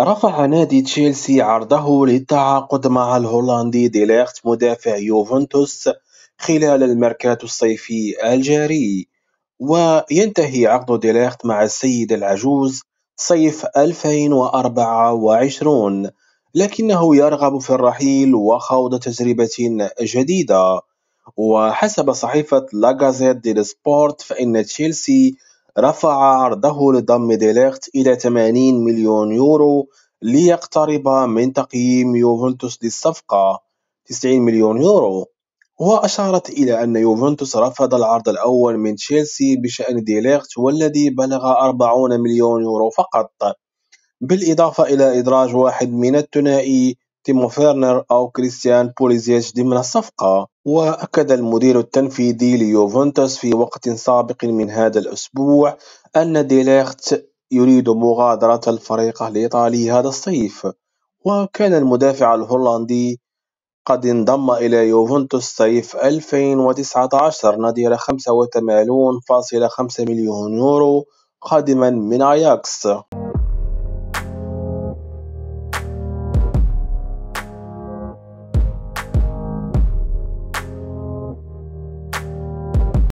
رفع نادي تشيلسي عرضه للتعاقد مع الهولندي ديليخت مدافع يوفنتوس خلال الميركاتو الصيفي الجاري وينتهي عقد ديليخت مع السيد العجوز صيف 2024 لكنه يرغب في الرحيل وخوض تجربة جديدة وحسب صحيفة لاغازيت دي سبورت فإن تشيلسي رفع عرضه لضم ديليخت إلى 80 مليون يورو ليقترب من تقييم يوفنتوس للصفقة 90 مليون يورو وأشارت إلى أن يوفنتوس رفض العرض الأول من تشيلسي بشأن ديليخت والذي بلغ 40 مليون يورو فقط بالإضافة إلى إدراج واحد من الثنائي تيمو فيرنر أو كريستيان بوليزيتش ضمن الصفقة وأكد المدير التنفيذي ليوفنتوس في وقت سابق من هذا الأسبوع أن ديليخت يريد مغادرة الفريق الإيطالي هذا الصيف وكان المدافع الهولندي قد انضم إلى يوفنتوس صيف 2019 نظير 85.5 مليون يورو قادما من أياكس